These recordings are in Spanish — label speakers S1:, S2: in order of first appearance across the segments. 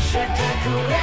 S1: spectacular.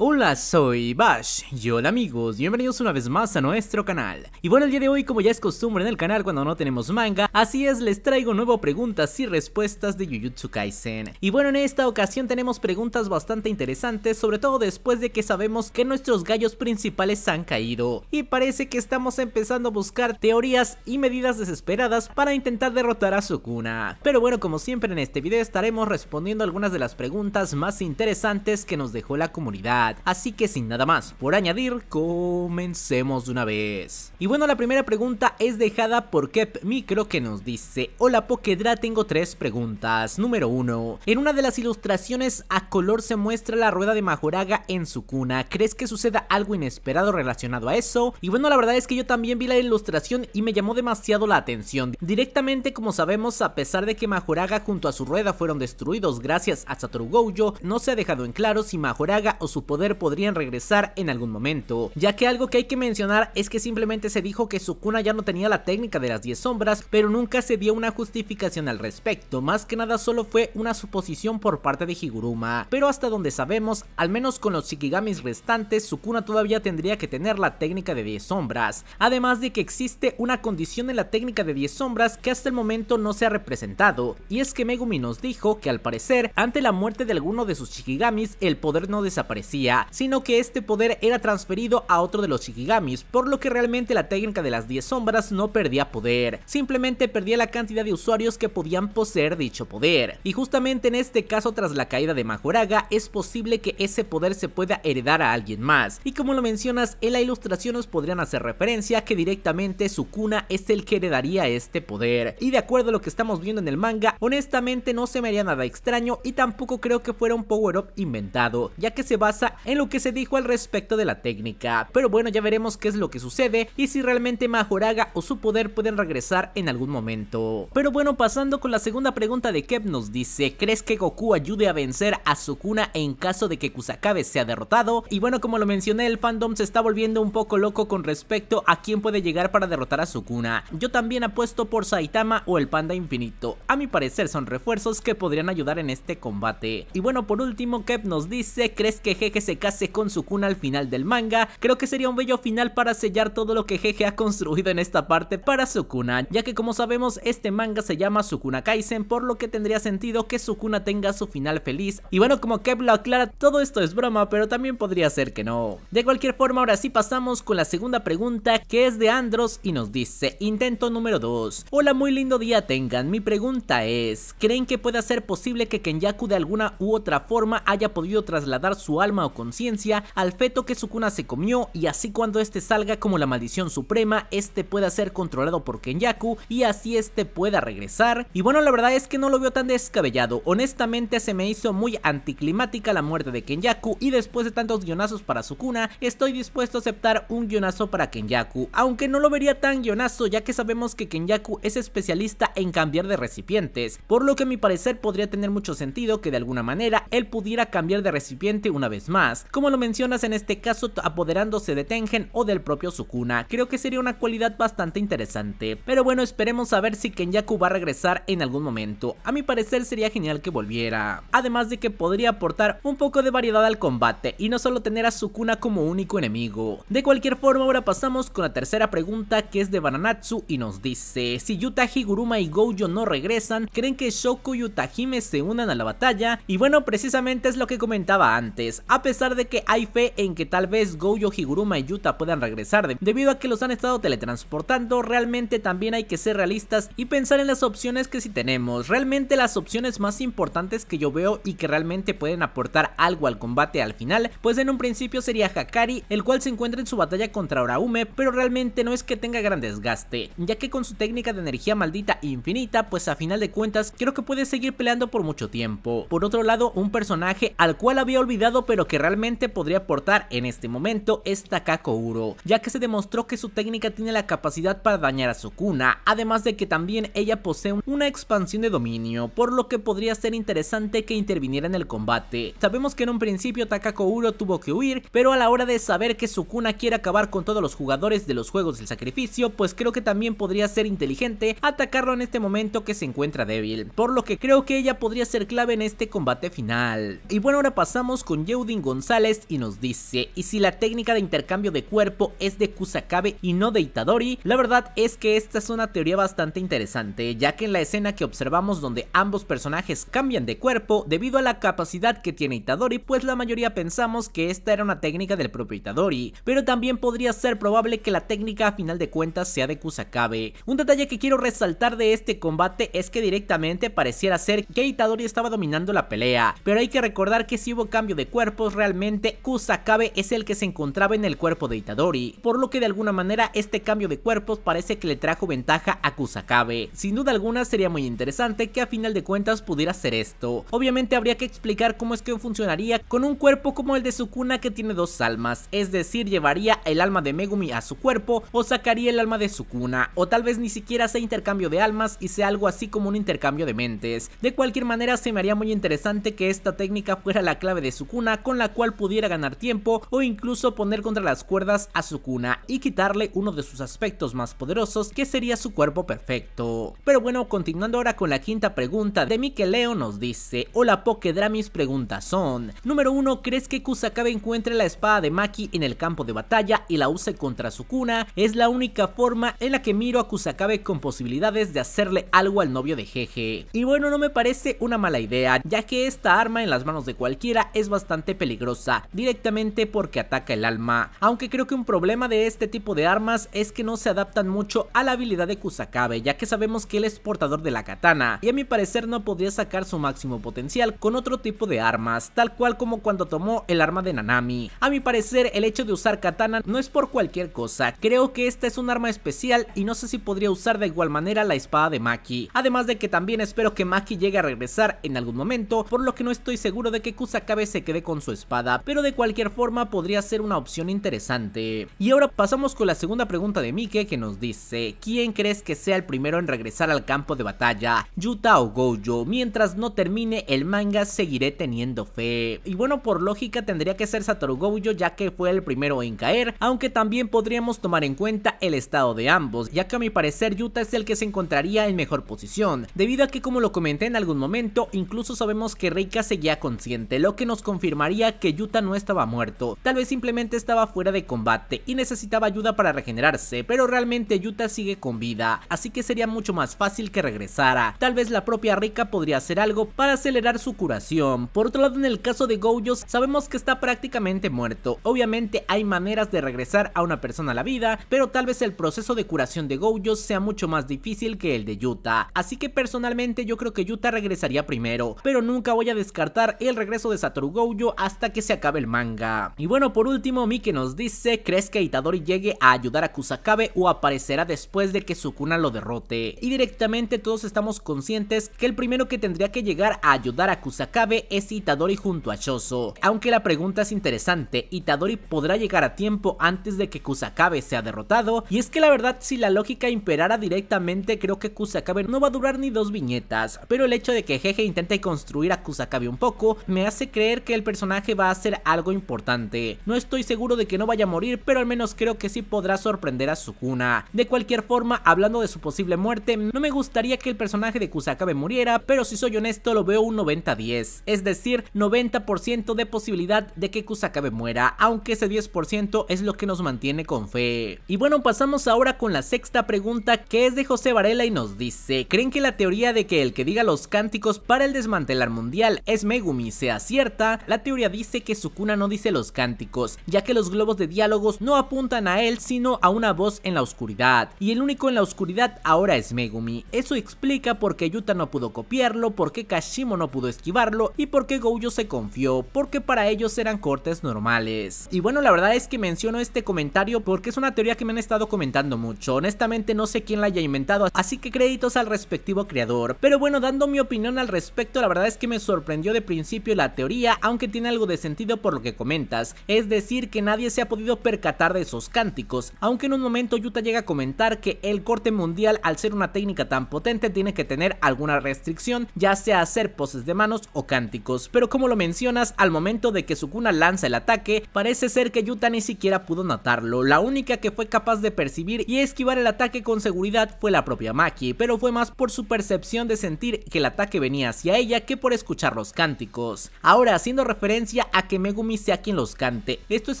S2: Hola, soy Bash y hola amigos, bienvenidos una vez más a nuestro canal. Y bueno, el día de hoy, como ya es costumbre en el canal cuando no tenemos manga, así es, les traigo nuevo preguntas y respuestas de Jujutsu Kaisen. Y bueno, en esta ocasión tenemos preguntas bastante interesantes, sobre todo después de que sabemos que nuestros gallos principales han caído. Y parece que estamos empezando a buscar teorías y medidas desesperadas para intentar derrotar a Sukuna. Pero bueno, como siempre en este video estaremos respondiendo algunas de las preguntas más interesantes que nos dejó la comunidad. Así que sin nada más por añadir, comencemos de una vez. Y bueno, la primera pregunta es dejada por Kep Micro que nos dice, hola Pokedra, tengo tres preguntas. Número uno. En una de las ilustraciones a color se muestra la rueda de Majoraga en su cuna. ¿Crees que suceda algo inesperado relacionado a eso? Y bueno, la verdad es que yo también vi la ilustración y me llamó demasiado la atención. Directamente, como sabemos, a pesar de que Majoraga junto a su rueda fueron destruidos gracias a Satoru Gojo, no se ha dejado en claro si Majoraga o su poder podrían regresar en algún momento, ya que algo que hay que mencionar es que simplemente se dijo que Sukuna ya no tenía la técnica de las 10 sombras, pero nunca se dio una justificación al respecto, más que nada solo fue una suposición por parte de Higuruma, pero hasta donde sabemos, al menos con los Shikigamis restantes, Sukuna todavía tendría que tener la técnica de 10 sombras, además de que existe una condición en la técnica de 10 sombras que hasta el momento no se ha representado, y es que Megumi nos dijo que al parecer, ante la muerte de alguno de sus Shikigamis, el poder no desaparecía sino que este poder era transferido a otro de los Shikigamis, por lo que realmente la técnica de las 10 sombras no perdía poder, simplemente perdía la cantidad de usuarios que podían poseer dicho poder. Y justamente en este caso tras la caída de Majoraga es posible que ese poder se pueda heredar a alguien más. Y como lo mencionas, en la ilustración nos podrían hacer referencia que directamente Sukuna es el que heredaría este poder. Y de acuerdo a lo que estamos viendo en el manga, honestamente no se me haría nada extraño y tampoco creo que fuera un power-up inventado, ya que se basa en lo que se dijo al respecto de la técnica. Pero bueno, ya veremos qué es lo que sucede y si realmente Majoraga o su poder pueden regresar en algún momento. Pero bueno, pasando con la segunda pregunta de Kev nos dice, ¿crees que Goku ayude a vencer a Sukuna en caso de que Kusakabe sea derrotado? Y bueno, como lo mencioné, el fandom se está volviendo un poco loco con respecto a quién puede llegar para derrotar a Sukuna. Yo también apuesto por Saitama o el Panda Infinito. A mi parecer son refuerzos que podrían ayudar en este combate. Y bueno, por último, Kev nos dice, ¿crees que Jeje se case con Sukuna al final del manga, creo que sería un bello final para sellar todo lo que Jeje ha construido en esta parte para Sukuna, ya que como sabemos este manga se llama Sukuna Kaisen, por lo que tendría sentido que Sukuna tenga su final feliz. Y bueno, como Kev lo aclara, todo esto es broma, pero también podría ser que no. De cualquier forma, ahora sí pasamos con la segunda pregunta, que es de Andros y nos dice, intento número 2. Hola, muy lindo día tengan, mi pregunta es, ¿creen que pueda ser posible que Kenyaku de alguna u otra forma haya podido trasladar su alma conciencia al feto que su cuna se comió y así cuando este salga como la maldición suprema, este pueda ser controlado por Kenyaku y así este pueda regresar. Y bueno, la verdad es que no lo veo tan descabellado, honestamente se me hizo muy anticlimática la muerte de Kenyaku y después de tantos guionazos para su cuna estoy dispuesto a aceptar un guionazo para Kenyaku, aunque no lo vería tan guionazo ya que sabemos que Kenyaku es especialista en cambiar de recipientes, por lo que a mi parecer podría tener mucho sentido que de alguna manera él pudiera cambiar de recipiente una vez más como lo mencionas en este caso apoderándose de Tengen o del propio Sukuna, creo que sería una cualidad bastante interesante, pero bueno esperemos a ver si Kenyaku va a regresar en algún momento, a mi parecer sería genial que volviera, además de que podría aportar un poco de variedad al combate y no solo tener a Sukuna como único enemigo. De cualquier forma ahora pasamos con la tercera pregunta que es de Bananatsu y nos dice, si Yuta Guruma y Gojo no regresan, ¿creen que Shoku y Utahime se unan a la batalla? Y bueno precisamente es lo que comentaba antes, a pesar de que hay fe en que tal vez Gojo, Higuruma y Yuta puedan regresar, debido a que los han estado teletransportando, realmente también hay que ser realistas y pensar en las opciones que si tenemos. Realmente las opciones más importantes que yo veo y que realmente pueden aportar algo al combate al final, pues en un principio sería Hakari, el cual se encuentra en su batalla contra Oraume, pero realmente no es que tenga gran desgaste, ya que con su técnica de energía maldita infinita, pues a final de cuentas creo que puede seguir peleando por mucho tiempo. Por otro lado, un personaje al cual había olvidado pero que realmente podría aportar en este momento es Takako Uro, ya que se demostró que su técnica tiene la capacidad para dañar a Sukuna, además de que también ella posee una expansión de dominio, por lo que podría ser interesante que interviniera en el combate. Sabemos que en un principio Takako Uro tuvo que huir, pero a la hora de saber que Sukuna quiere acabar con todos los jugadores de los juegos del sacrificio, pues creo que también podría ser inteligente atacarlo en este momento que se encuentra débil, por lo que creo que ella podría ser clave en este combate final. Y bueno, ahora pasamos con Yeudin González y nos dice, y si la técnica de intercambio de cuerpo es de Kusakabe y no de Itadori, la verdad es que esta es una teoría bastante interesante, ya que en la escena que observamos donde ambos personajes cambian de cuerpo, debido a la capacidad que tiene Itadori, pues la mayoría pensamos que esta era una técnica del propio Itadori, pero también podría ser probable que la técnica a final de cuentas sea de Kusakabe. Un detalle que quiero resaltar de este combate es que directamente pareciera ser que Itadori estaba dominando la pelea, pero hay que recordar que si hubo cambio de cuerpos realmente Kusakabe es el que se encontraba en el cuerpo de Itadori, por lo que de alguna manera este cambio de cuerpos parece que le trajo ventaja a Kusakabe. Sin duda alguna sería muy interesante que a final de cuentas pudiera ser esto. Obviamente habría que explicar cómo es que funcionaría con un cuerpo como el de Sukuna que tiene dos almas, es decir llevaría el alma de Megumi a su cuerpo o sacaría el alma de Sukuna, o tal vez ni siquiera sea intercambio de almas y sea algo así como un intercambio de mentes. De cualquier manera se me haría muy interesante que esta técnica fuera la clave de Sukuna con la cual pudiera ganar tiempo o incluso poner contra las cuerdas a su Sukuna y quitarle uno de sus aspectos más poderosos que sería su cuerpo perfecto. Pero bueno, continuando ahora con la quinta pregunta de Mikeleo nos dice, hola Pokedramis mis preguntas son, número 1, ¿crees que Kusakabe encuentre la espada de Maki en el campo de batalla y la use contra su Sukuna? Es la única forma en la que miro a Kusakabe con posibilidades de hacerle algo al novio de Jeje. Y bueno, no me parece una mala idea, ya que esta arma en las manos de cualquiera es bastante peligrosa grosa directamente porque ataca el alma, aunque creo que un problema de este tipo de armas es que no se adaptan mucho a la habilidad de Kusakabe ya que sabemos que él es portador de la katana y a mi parecer no podría sacar su máximo potencial con otro tipo de armas, tal cual como cuando tomó el arma de Nanami. A mi parecer el hecho de usar katana no es por cualquier cosa, creo que esta es un arma especial y no sé si podría usar de igual manera la espada de Maki, además de que también espero que Maki llegue a regresar en algún momento, por lo que no estoy seguro de que Kusakabe se quede con su espada, pero de cualquier forma podría ser una opción interesante. Y ahora pasamos con la segunda pregunta de Mike que nos dice, ¿quién crees que sea el primero en regresar al campo de batalla, Yuta o Gojo? Mientras no termine el manga seguiré teniendo fe. Y bueno, por lógica tendría que ser Satoru Gojo ya que fue el primero en caer, aunque también podríamos tomar en cuenta el estado de ambos, ya que a mi parecer Yuta es el que se encontraría en mejor posición, debido a que como lo comenté en algún momento, incluso sabemos que Reika seguía consciente, lo que nos confirmaría que Yuta no estaba muerto, tal vez simplemente estaba fuera de combate y necesitaba ayuda para regenerarse, pero realmente Yuta sigue con vida, así que sería mucho más fácil que regresara, tal vez la propia Rika podría hacer algo para acelerar su curación. Por otro lado en el caso de Gojo, sabemos que está prácticamente muerto, obviamente hay maneras de regresar a una persona a la vida, pero tal vez el proceso de curación de Gojo sea mucho más difícil que el de Yuta, así que personalmente yo creo que Yuta regresaría primero, pero nunca voy a descartar el regreso de Satoru Gojo hasta hasta que se acabe el manga. Y bueno, por último, Miki nos dice, ¿crees que Itadori llegue a ayudar a Kusakabe o aparecerá después de que Sukuna lo derrote? Y directamente todos estamos conscientes que el primero que tendría que llegar a ayudar a Kusakabe es Itadori junto a Shoso. Aunque la pregunta es interesante, Itadori podrá llegar a tiempo antes de que Kusakabe sea derrotado, y es que la verdad si la lógica imperara directamente creo que Kusakabe no va a durar ni dos viñetas, pero el hecho de que Jeje intente construir a Kusakabe un poco me hace creer que el personaje va a ser algo importante. No estoy seguro de que no vaya a morir, pero al menos creo que sí podrá sorprender a Sukuna. De cualquier forma, hablando de su posible muerte, no me gustaría que el personaje de Kusakabe muriera, pero si soy honesto lo veo un 90-10, es decir, 90% de posibilidad de que Kusakabe muera, aunque ese 10% es lo que nos mantiene con fe. Y bueno, pasamos ahora con la sexta pregunta que es de José Varela y nos dice, ¿creen que la teoría de que el que diga los cánticos para el desmantelar mundial es Megumi sea cierta? La teoría dice que Sukuna no dice los cánticos, ya que los globos de diálogos no apuntan a él sino a una voz en la oscuridad, y el único en la oscuridad ahora es Megumi. Eso explica por qué Yuta no pudo copiarlo, por qué Kashimo no pudo esquivarlo y por qué Gojo se confió, porque para ellos eran cortes normales. Y bueno, la verdad es que menciono este comentario porque es una teoría que me han estado comentando mucho, honestamente no sé quién la haya inventado, así que créditos al respectivo creador. Pero bueno, dando mi opinión al respecto, la verdad es que me sorprendió de principio la teoría, aunque tiene algo de sentido por lo que comentas, es decir que nadie se ha podido percatar de esos cánticos, aunque en un momento Yuta llega a comentar que el corte mundial al ser una técnica tan potente tiene que tener alguna restricción, ya sea hacer poses de manos o cánticos, pero como lo mencionas, al momento de que Sukuna lanza el ataque, parece ser que Yuta ni siquiera pudo notarlo, la única que fue capaz de percibir y esquivar el ataque con seguridad fue la propia Maki, pero fue más por su percepción de sentir que el ataque venía hacia ella que por escuchar los cánticos. Ahora, haciendo referencia a que Megumi sea quien los cante. Esto es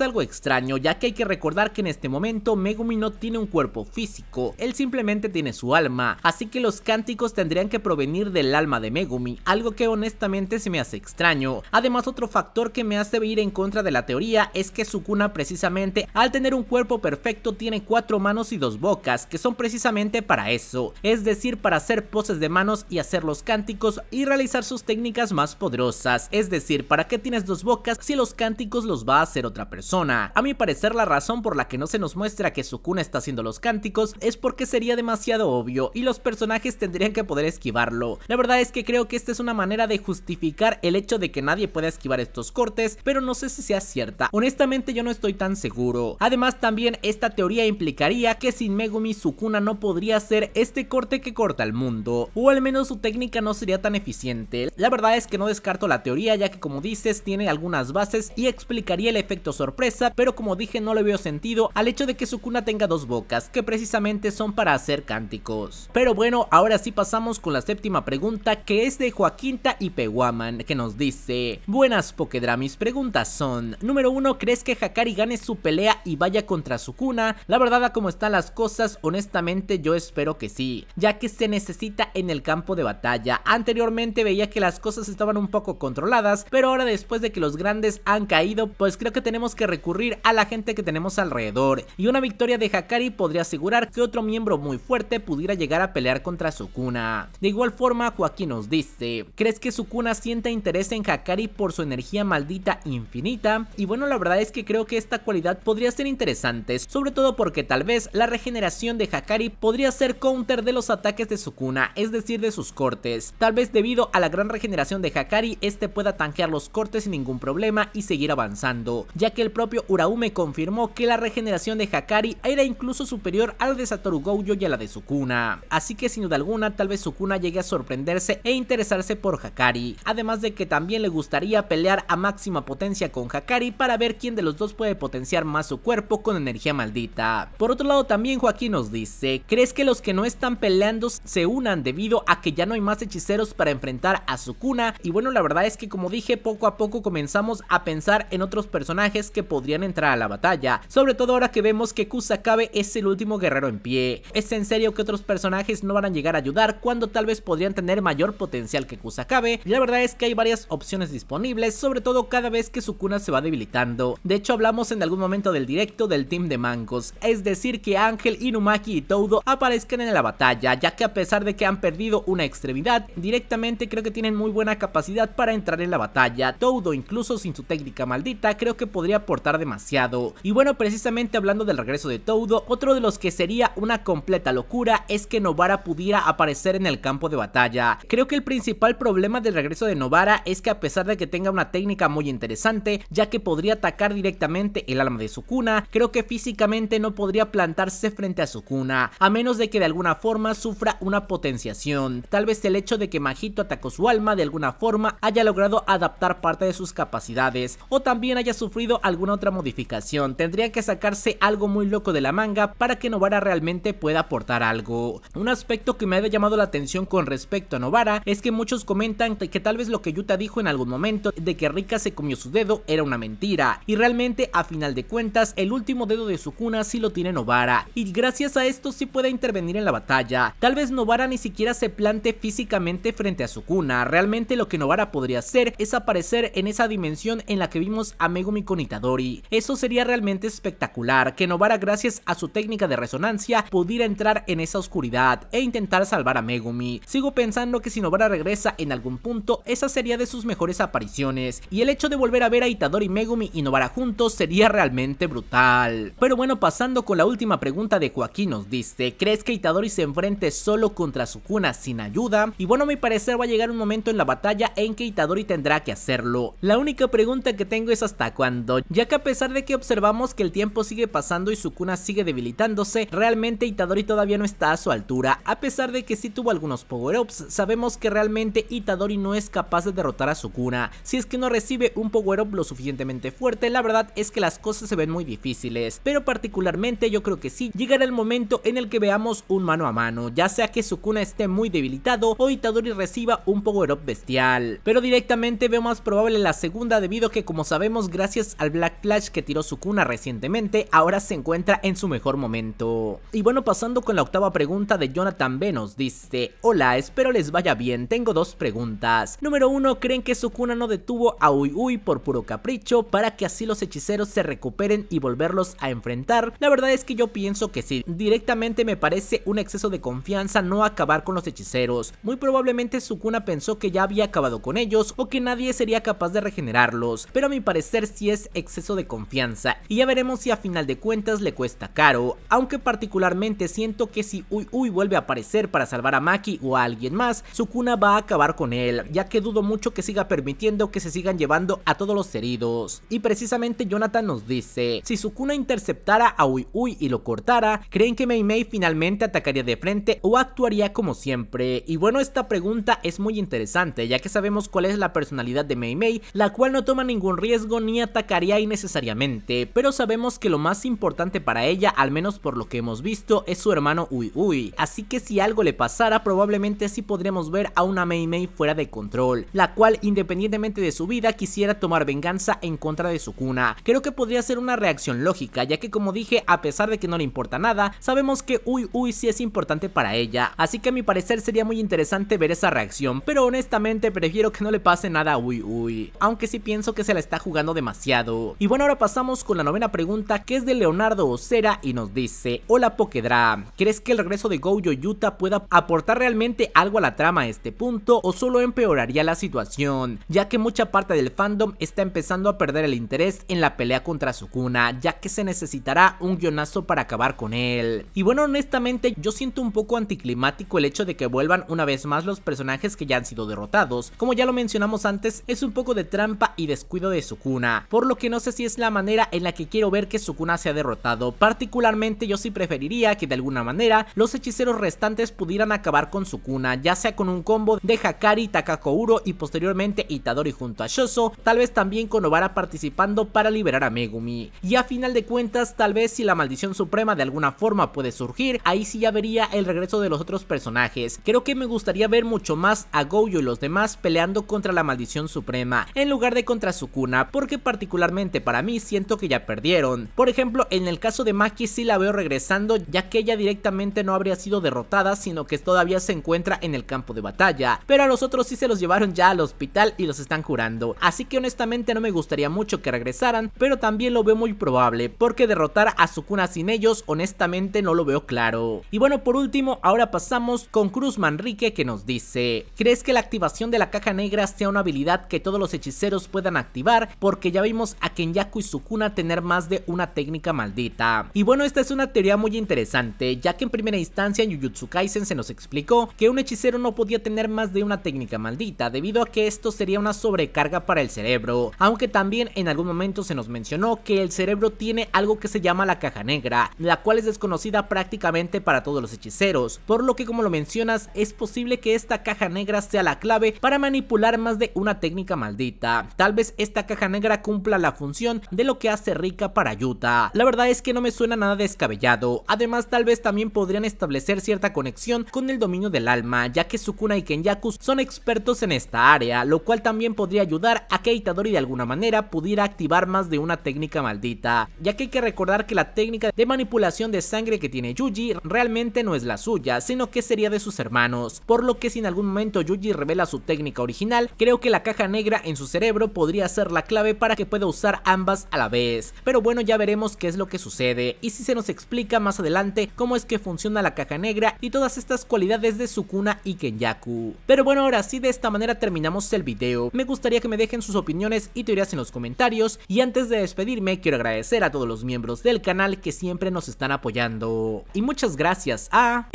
S2: algo extraño ya que hay que recordar que en este momento Megumi no tiene un cuerpo físico, él simplemente tiene su alma, así que los cánticos tendrían que provenir del alma de Megumi, algo que honestamente se me hace extraño. Además otro factor que me hace ir en contra de la teoría es que Sukuna precisamente al tener un cuerpo perfecto tiene cuatro manos y dos bocas que son precisamente para eso, es decir para hacer poses de manos y hacer los cánticos y realizar sus técnicas más poderosas, es decir para qué tienes dos bocas si los cánticos los va a hacer otra persona. A mi parecer la razón por la que no se nos muestra que Sukuna está haciendo los cánticos es porque sería demasiado obvio y los personajes tendrían que poder esquivarlo. La verdad es que creo que esta es una manera de justificar el hecho de que nadie pueda esquivar estos cortes, pero no sé si sea cierta. Honestamente yo no estoy tan seguro. Además también esta teoría implicaría que sin Megumi Sukuna no podría hacer este corte que corta el mundo, o al menos su técnica no sería tan eficiente. La verdad es que no descarto la teoría ya que como dices tiene algunas bases y explicaría el efecto sorpresa, pero como dije no le veo sentido al hecho de que su cuna tenga dos bocas, que precisamente son para hacer cánticos. Pero bueno, ahora sí pasamos con la séptima pregunta que es de Joaquinta y Peguaman, que nos dice Buenas mis preguntas son Número uno ¿crees que Hakari gane su pelea y vaya contra su cuna La verdad a como están las cosas, honestamente yo espero que sí, ya que se necesita en el campo de batalla. Anteriormente veía que las cosas estaban un poco controladas, pero ahora después de que los grandes han caído, pues creo que tenemos que recurrir a la gente que tenemos alrededor. Y una victoria de Hakari podría asegurar que otro miembro muy fuerte pudiera llegar a pelear contra Sukuna. De igual forma, Joaquín nos dice, ¿crees que Sukuna sienta interés en Hakari por su energía maldita infinita? Y bueno, la verdad es que creo que esta cualidad podría ser interesante, sobre todo porque tal vez la regeneración de Hakari podría ser counter de los ataques de Sukuna, es decir, de sus cortes. Tal vez debido a la gran regeneración de Hakari, este pueda tanquear los cortes sin ningún problema y seguir avanzando, ya que el propio Uraume confirmó que la regeneración de Hakari era incluso superior al de Satoru Gojo y a la de Sukuna, así que sin duda alguna tal vez Sukuna llegue a sorprenderse e interesarse por Hakari, además de que también le gustaría pelear a máxima potencia con Hakari para ver quién de los dos puede potenciar más su cuerpo con energía maldita. Por otro lado también Joaquín nos dice, ¿crees que los que no están peleando se unan debido a que ya no hay más hechiceros para enfrentar a Sukuna? Y bueno la verdad es que como dije poco a poco comenzó comenzamos a pensar en otros personajes que podrían entrar a la batalla, sobre todo ahora que vemos que Kusakabe es el último guerrero en pie. Es en serio que otros personajes no van a llegar a ayudar cuando tal vez podrían tener mayor potencial que Kusakabe, y la verdad es que hay varias opciones disponibles, sobre todo cada vez que Sukuna se va debilitando. De hecho hablamos en algún momento del directo del team de mangos, es decir que Ángel, Inumaki y Toudo aparezcan en la batalla, ya que a pesar de que han perdido una extremidad, directamente creo que tienen muy buena capacidad para entrar en la batalla. Toudo incluso sin su técnica maldita, creo que podría aportar demasiado. Y bueno, precisamente hablando del regreso de Todo. otro de los que sería una completa locura es que Novara pudiera aparecer en el campo de batalla. Creo que el principal problema del regreso de Novara es que a pesar de que tenga una técnica muy interesante, ya que podría atacar directamente el alma de Sukuna, creo que físicamente no podría plantarse frente a Sukuna, a menos de que de alguna forma sufra una potenciación. Tal vez el hecho de que Majito atacó su alma de alguna forma haya logrado adaptar parte de sus capacidades o también haya sufrido alguna otra modificación. Tendría que sacarse algo muy loco de la manga para que Novara realmente pueda aportar algo. Un aspecto que me había llamado la atención con respecto a Novara es que muchos comentan que tal vez lo que Yuta dijo en algún momento de que Rika se comió su dedo era una mentira y realmente a final de cuentas el último dedo de su cuna sí lo tiene Novara y gracias a esto sí puede intervenir en la batalla. Tal vez Novara ni siquiera se plante físicamente frente a su cuna, realmente lo que Novara podría hacer es aparecer en esa dimensión en la que vimos a Megumi con Itadori. Eso sería realmente espectacular, que Novara gracias a su técnica de resonancia pudiera entrar en esa oscuridad e intentar salvar a Megumi. Sigo pensando que si Novara regresa en algún punto, esa sería de sus mejores apariciones, y el hecho de volver a ver a Itadori, Megumi y Novara juntos sería realmente brutal. Pero bueno, pasando con la última pregunta de Joaquín nos dice, ¿crees que Itadori se enfrente solo contra Sukuna sin ayuda? Y bueno, a mi parecer va a llegar un momento en la batalla en que Itadori tendrá que hacerlo. La la única pregunta que tengo es hasta cuándo, ya que a pesar de que observamos que el tiempo sigue pasando y su cuna sigue debilitándose, realmente Itadori todavía no está a su altura, a pesar de que sí tuvo algunos power-ups, sabemos que realmente Itadori no es capaz de derrotar a Sukuna, si es que no recibe un power-up lo suficientemente fuerte, la verdad es que las cosas se ven muy difíciles, pero particularmente yo creo que sí, llegará el momento en el que veamos un mano a mano, ya sea que Sukuna esté muy debilitado o Itadori reciba un power-up bestial, pero directamente veo más probable la segunda debido a que como sabemos gracias al Black Flash que tiró su Sukuna recientemente, ahora se encuentra en su mejor momento. Y bueno, pasando con la octava pregunta de Jonathan Venos, dice, hola, espero les vaya bien, tengo dos preguntas. Número uno, ¿creen que su Sukuna no detuvo a Uy Uy por puro capricho para que así los hechiceros se recuperen y volverlos a enfrentar? La verdad es que yo pienso que sí, directamente me parece un exceso de confianza no acabar con los hechiceros. Muy probablemente Sukuna pensó que ya había acabado con ellos o que nadie sería capaz de generarlos, pero a mi parecer sí es exceso de confianza y ya veremos si a final de cuentas le cuesta caro, aunque particularmente siento que si Uy Uy vuelve a aparecer para salvar a Maki o a alguien más, Sukuna va a acabar con él, ya que dudo mucho que siga permitiendo que se sigan llevando a todos los heridos. Y precisamente Jonathan nos dice, si Sukuna interceptara a Uy Uy y lo cortara, ¿creen que Mei Mei finalmente atacaría de frente o actuaría como siempre? Y bueno, esta pregunta es muy interesante, ya que sabemos cuál es la personalidad de Mei Mei, la cual no toma ningún riesgo ni atacaría innecesariamente, pero sabemos que lo más importante para ella, al menos por lo que hemos visto, es su hermano Uy Uy, así que si algo le pasara probablemente sí podremos ver a una Mei Mei fuera de control, la cual independientemente de su vida quisiera tomar venganza en contra de su cuna. Creo que podría ser una reacción lógica, ya que como dije, a pesar de que no le importa nada, sabemos que Uy Uy sí es importante para ella, así que a mi parecer sería muy interesante ver esa reacción, pero honestamente prefiero que no le pase nada a Uy Uy aunque sí pienso que se la está jugando demasiado. Y bueno, ahora pasamos con la novena pregunta que es de Leonardo Ocera y nos dice, hola Pokedra, ¿crees que el regreso de Gojo Yuta pueda aportar realmente algo a la trama a este punto o solo empeoraría la situación? Ya que mucha parte del fandom está empezando a perder el interés en la pelea contra Sukuna, ya que se necesitará un guionazo para acabar con él. Y bueno, honestamente yo siento un poco anticlimático el hecho de que vuelvan una vez más los personajes que ya han sido derrotados. Como ya lo mencionamos antes, es un poco de trampa y descuido de Sukuna, por lo que no sé si es la manera en la que quiero ver que Sukuna sea derrotado, particularmente yo sí preferiría que de alguna manera los hechiceros restantes pudieran acabar con Sukuna, ya sea con un combo de Hakari, Takakouro y posteriormente Itadori junto a Shoso, tal vez también con Obara participando para liberar a Megumi. Y a final de cuentas, tal vez si la maldición suprema de alguna forma puede surgir, ahí sí ya vería el regreso de los otros personajes. Creo que me gustaría ver mucho más a Goyo y los demás peleando contra la maldición suprema lugar de contra Sukuna, porque particularmente para mí siento que ya perdieron. Por ejemplo, en el caso de Maki si la veo regresando, ya que ella directamente no habría sido derrotada, sino que todavía se encuentra en el campo de batalla, pero a los otros sí se los llevaron ya al hospital y los están curando, así que honestamente no me gustaría mucho que regresaran, pero también lo veo muy probable, porque derrotar a Sukuna sin ellos honestamente no lo veo claro. Y bueno, por último, ahora pasamos con Cruz Manrique que nos dice, ¿crees que la activación de la caja negra sea una habilidad que todos los hechiceros puedan activar porque ya vimos a Kenyaku y Sukuna tener más de una técnica maldita. Y bueno, esta es una teoría muy interesante, ya que en primera instancia en Jujutsu Kaisen se nos explicó que un hechicero no podía tener más de una técnica maldita, debido a que esto sería una sobrecarga para el cerebro, aunque también en algún momento se nos mencionó que el cerebro tiene algo que se llama la caja negra, la cual es desconocida prácticamente para todos los hechiceros, por lo que como lo mencionas, es posible que esta caja negra sea la clave para manipular más de una técnica maldita. Tal vez esta caja negra cumpla la función de lo que hace rica para Yuta. La verdad es que no me suena nada descabellado. Además, tal vez también podrían establecer cierta conexión con el dominio del alma, ya que Sukuna y Kenyaku son expertos en esta área, lo cual también podría ayudar a que Itadori de alguna manera pudiera activar más de una técnica maldita, ya que hay que recordar que la técnica de manipulación de sangre que tiene Yuji realmente no es la suya, sino que sería de sus hermanos, por lo que si en algún momento Yuji revela su técnica original, creo que la caja negra en sus cerebro podría ser la clave para que pueda usar ambas a la vez. Pero bueno, ya veremos qué es lo que sucede y si se nos explica más adelante cómo es que funciona la caja negra y todas estas cualidades de Sukuna y Kenyaku. Pero bueno, ahora sí de esta manera terminamos el video. Me gustaría que me dejen sus opiniones y teorías en los comentarios y antes de despedirme quiero agradecer a todos los miembros del canal que siempre nos están apoyando. Y muchas gracias a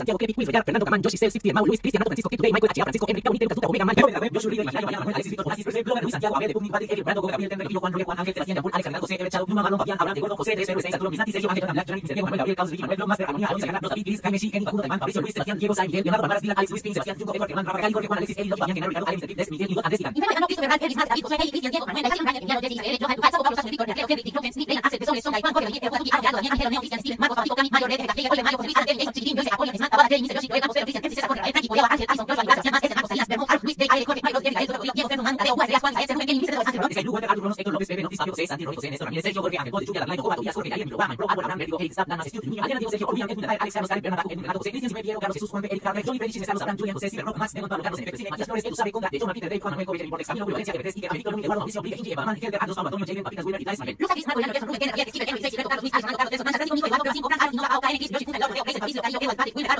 S1: Santiago, Kevin, Fernando Luis, Cristiano, Francisco, Francisco, Enrique, Santiago, Gabriel,
S3: José, Miguel, Diego, Tabata, que Sergio, yo Eva,